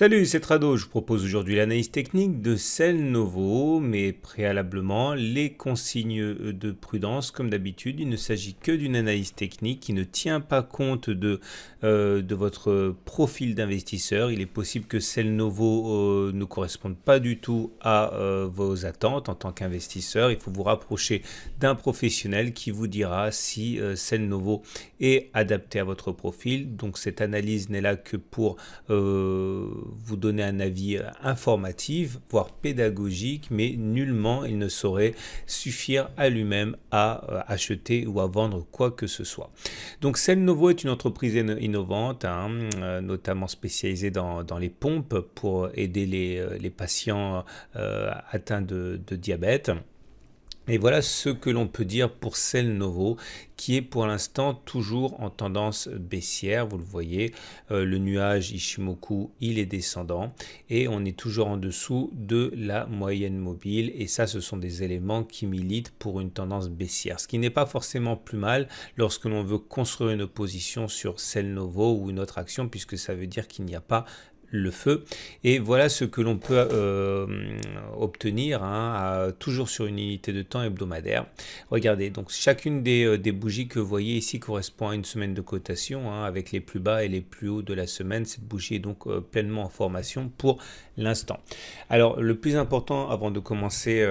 Salut, c'est Trado. Je vous propose aujourd'hui l'analyse technique de Novo, mais préalablement les consignes de prudence. Comme d'habitude, il ne s'agit que d'une analyse technique qui ne tient pas compte de, euh, votre profil d'investisseur. Il est possible que Celnovo Novo euh, ne corresponde pas du tout à euh, vos attentes en tant qu'investisseur. Il faut vous rapprocher d'un professionnel qui vous dira si Novo est adapté à votre profil. Donc cette analyse n'est là que pour vous donner un avis euh, informatif, voire pédagogique, mais nullement il ne saurait suffire à lui-même à euh, acheter ou à vendre quoi que ce soit. Donc Celnovo est une entreprise innovante, hein, euh, notamment spécialisée dans, les pompes pour aider les, patients atteints de diabète. Et voilà ce que l'on peut dire pour Cell Novo qui est pour l'instant toujours en tendance baissière. Vous le voyez, euh, le nuage Ishimoku, il est descendant et on est toujours en dessous de la moyenne mobile. Et ça, ce sont des éléments qui militent pour une tendance baissière, ce qui n'est pas forcément plus mal lorsque l'on veut construire une position sur Cell Novo ou une autre action, puisque ça veut dire qu'il n'y a pas le feu. Et voilà ce que l'on peut euh, obtenir, hein, toujours sur une unité de temps hebdomadaire. Regardez, donc chacune euh, des, bougies que vous voyez ici correspond à une semaine de cotation, hein, avec les plus bas et les plus hauts de la semaine. Cette bougie est donc euh, pleinement en formation pour l'instant. Alors, le plus important avant de commencer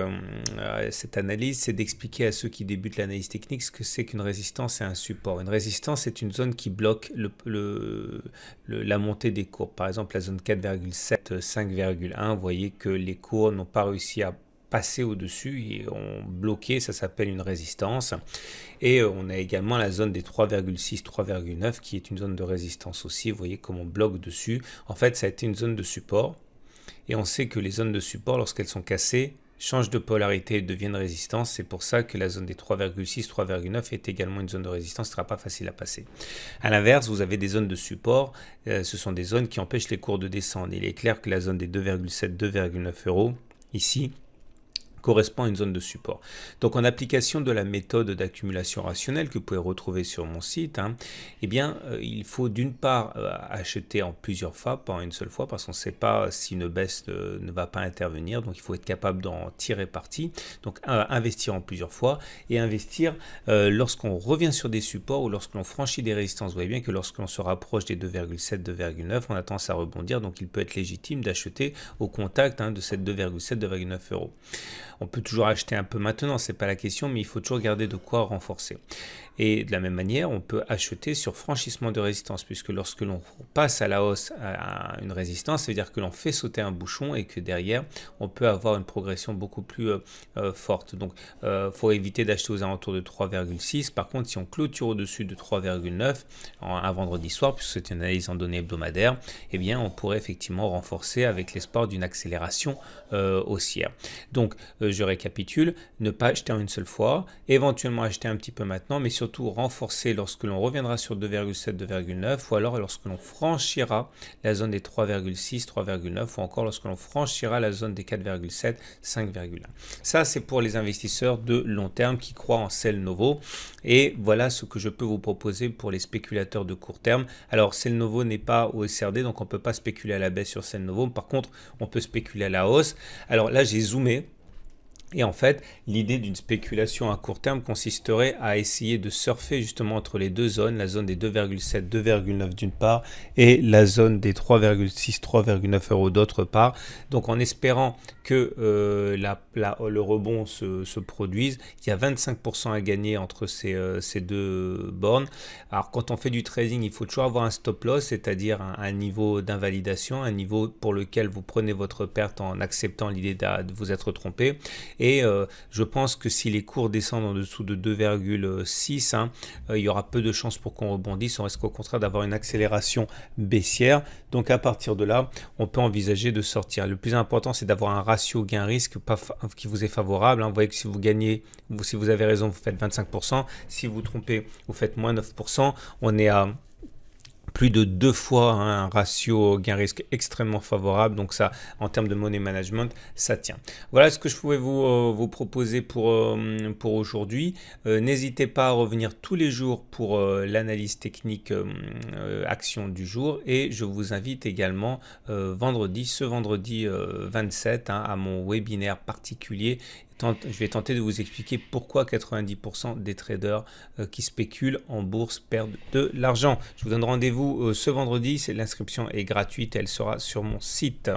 cette analyse, c'est d'expliquer à ceux qui débutent l'analyse technique ce que c'est qu'une résistance et un support. Une résistance, c'est une zone qui bloque le, la montée des cours. Par exemple, la zone 4,7, 5,1, vous voyez que les cours n'ont pas réussi à passer au-dessus et ont bloqué, ça s'appelle une résistance. Et euh, on a également la zone des 3,6, 3,9 qui est une zone de résistance aussi. Vous voyez comment on bloque dessus. En fait, ça a été une zone de support. Et on sait que les zones de support, lorsqu'elles sont cassées, change de polarité et deviennent résistance. C'est pour ça que la zone des 3,6, 3,9 est également une zone de résistance, ce ne sera pas facile à passer. À l'inverse, vous avez des zones de support, euh, ce sont des zones qui empêchent les cours de descendre. Il est clair que la zone des 2,7, 2,9 euros, ici, correspond à une zone de support. Donc en application de la méthode d'accumulation rationnelle que vous pouvez retrouver sur mon site, hein, eh bien euh, il faut d'une part euh, acheter en plusieurs fois, pas en une seule fois, parce qu'on ne sait pas si une baisse ne va pas intervenir, donc il faut être capable d'en tirer parti. Donc investir en plusieurs fois et investir euh, lorsqu'on revient sur des supports ou lorsqu'on franchit des résistances. Vous voyez bien que lorsqu'on se rapproche des 2,7, 2,9, on a tendance à rebondir, donc il peut être légitime d'acheter au contact hein, de cette 2,7, 2,9 euros. On peut toujours acheter un peu maintenant, c'est pas la question, mais il faut toujours garder de quoi renforcer. Et de la même manière, on peut acheter sur franchissement de résistance, puisque lorsque l'on passe à la hausse à une résistance, ça veut dire que l'on fait sauter un bouchon et que derrière, on peut avoir une progression beaucoup plus euh, euh, forte. Donc, il euh, faut éviter d'acheter aux alentours de 3,6. Par contre, si on clôture au-dessus de 3,9 un vendredi soir, puisque c'est une analyse en données hebdomadaires, eh bien, on pourrait effectivement renforcer avec l'espoir d'une accélération haussière. Donc, je récapitule, ne pas acheter en une seule fois, éventuellement acheter un petit peu maintenant, mais sur renforcé lorsque l'on reviendra sur 2,7-2,9 ou alors lorsque l'on franchira la zone des 3,6-3,9 ou encore lorsque l'on franchira la zone des 4,7-5,1. Ça, c'est pour les investisseurs de long terme qui croient en celle Novo. Et voilà ce que je peux vous proposer pour les spéculateurs de court terme. Alors, celle Novo n'est pas au SRD, donc on ne peut pas spéculer à la baisse sur celle Novo. Par contre, on peut spéculer à la hausse. Alors là, j'ai zoomé et en fait, l'idée d'une spéculation à court terme consisterait à essayer de surfer justement entre les deux zones, la zone des 2,7, 2,9 d'une part et la zone des 3,6, 3,9 euros d'autre part. Donc en espérant que euh, le rebond se, produise, il y a 25% à gagner entre euh, ces, deux bornes. Alors quand on fait du trading, il faut toujours avoir un stop loss, c'est-à-dire un niveau d'invalidation, un niveau pour lequel vous prenez votre perte en acceptant l'idée de vous être trompé et euh, je pense que si les cours descendent en dessous de 2,6, hein, euh, il y aura peu de chances pour qu'on rebondisse. On risque au contraire d'avoir une accélération baissière. Donc à partir de là, on peut envisager de sortir. Le plus important, c'est d'avoir un ratio gain-risque qui vous est favorable. Hein. Vous voyez que si vous gagnez, si vous avez raison, vous faites 25%. Si vous trompez, vous faites moins 9%. On est à plus de deux fois hein, un ratio gain-risque extrêmement favorable. Donc ça, en termes de money management, ça tient. Voilà ce que je pouvais vous, euh, vous proposer pour, euh, pour aujourd'hui. Euh, n'hésitez pas à revenir tous les jours pour l'analyse technique action du jour. Et je vous invite également vendredi, ce vendredi 27, hein, à mon webinaire particulier je vais tenter de vous expliquer pourquoi 90% des traders euh, qui spéculent en bourse perdent de l'argent. Je vous donne rendez-vous euh, ce vendredi, l'inscription est gratuite, elle sera sur mon site.